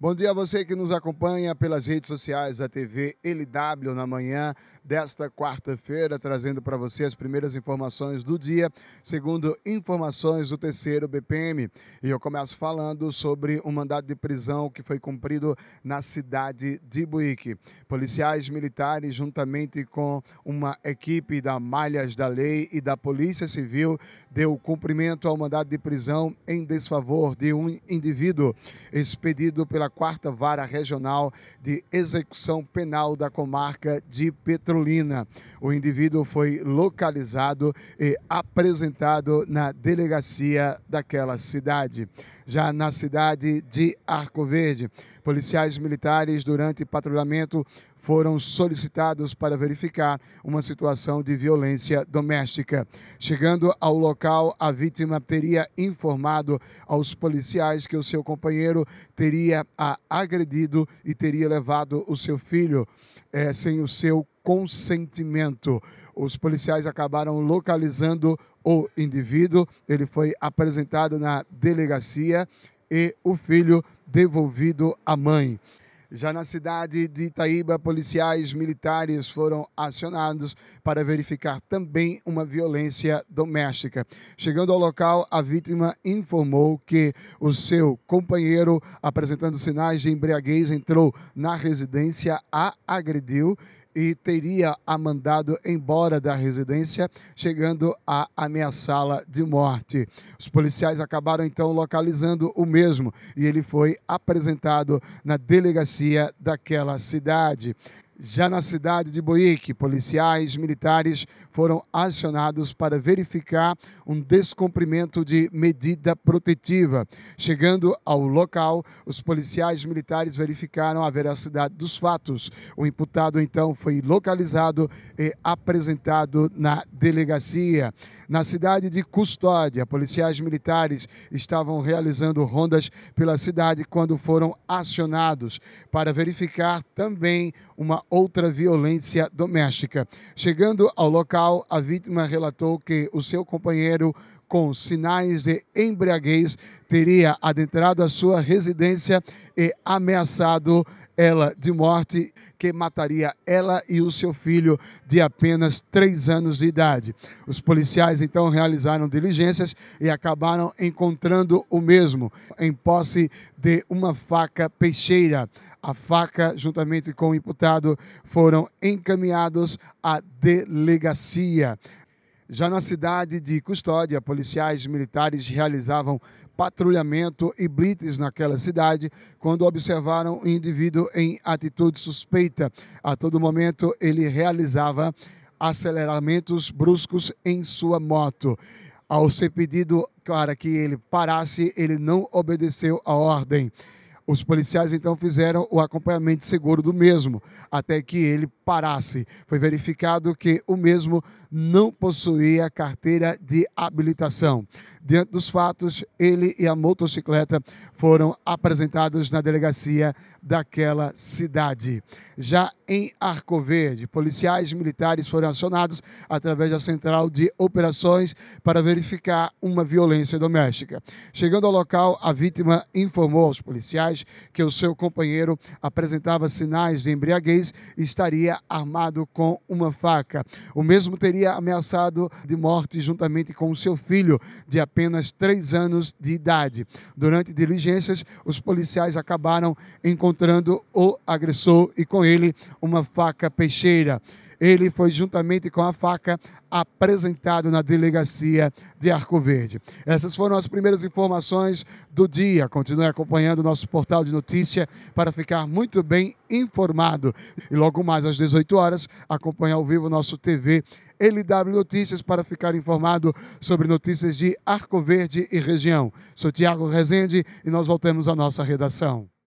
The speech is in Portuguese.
Bom dia a você que nos acompanha pelas redes sociais da TV LW na manhã desta quarta-feira, trazendo para você as primeiras informações do dia, segundo informações do terceiro BPM. E eu começo falando sobre um mandado de prisão que foi cumprido na cidade de Buíque. Policiais militares, juntamente com uma equipe da Malhas da Lei e da Polícia Civil, deu cumprimento ao mandado de prisão em desfavor de um indivíduo expedido pela quarta vara regional de execução penal da comarca de Petrolina. O indivíduo foi localizado e apresentado na delegacia daquela cidade. Já na cidade de Arco Verde, policiais militares, durante patrulhamento, foram solicitados para verificar uma situação de violência doméstica. Chegando ao local, a vítima teria informado aos policiais que o seu companheiro teria a agredido e teria levado o seu filho é, sem o seu consentimento. Os policiais acabaram localizando o indivíduo, ele foi apresentado na delegacia e o filho devolvido à mãe. Já na cidade de Itaíba, policiais militares foram acionados para verificar também uma violência doméstica. Chegando ao local, a vítima informou que o seu companheiro, apresentando sinais de embriaguez, entrou na residência, a agrediu e teria a mandado embora da residência, chegando a ameaçá-la de morte. Os policiais acabaram então localizando o mesmo e ele foi apresentado na delegacia daquela cidade. Já na cidade de Boique, policiais militares foram acionados para verificar um descumprimento de medida protetiva. Chegando ao local, os policiais militares verificaram a veracidade dos fatos. O imputado então foi localizado e apresentado na delegacia. Na cidade de Custódia, policiais militares estavam realizando rondas pela cidade quando foram acionados para verificar também uma outra violência doméstica. Chegando ao local, a vítima relatou que o seu companheiro com sinais de embriaguez teria adentrado a sua residência e ameaçado ela de morte, que mataria ela e o seu filho de apenas três anos de idade. Os policiais então realizaram diligências e acabaram encontrando o mesmo em posse de uma faca peixeira. A faca, juntamente com o imputado, foram encaminhados à delegacia. Já na cidade de Custódia, policiais militares realizavam patrulhamento e blitz naquela cidade quando observaram um indivíduo em atitude suspeita. A todo momento ele realizava aceleramentos bruscos em sua moto. Ao ser pedido para que ele parasse, ele não obedeceu a ordem. Os policiais então fizeram o acompanhamento seguro do mesmo, até que ele parasse. Foi verificado que o mesmo não possuía carteira de habilitação. Diante dos fatos, ele e a motocicleta foram apresentados na delegacia daquela cidade. Já em Arco Verde, policiais militares foram acionados através da central de operações para verificar uma violência doméstica. Chegando ao local, a vítima informou aos policiais que o seu companheiro apresentava sinais de embriaguez e estaria armado com uma faca. O mesmo teria ameaçado de morte juntamente com o seu filho de apenas 3 anos de idade. Durante diligências, os policiais acabaram encontrando o agressor e com ele uma faca peixeira. Ele foi juntamente com a faca apresentado na delegacia de Arco Verde. Essas foram as primeiras informações do dia. Continue acompanhando o nosso portal de notícia para ficar muito bem informado. E logo mais às 18 horas, acompanhe ao vivo nosso TV LW Notícias para ficar informado sobre notícias de Arco Verde e região. Sou Tiago Rezende e nós voltamos à nossa redação.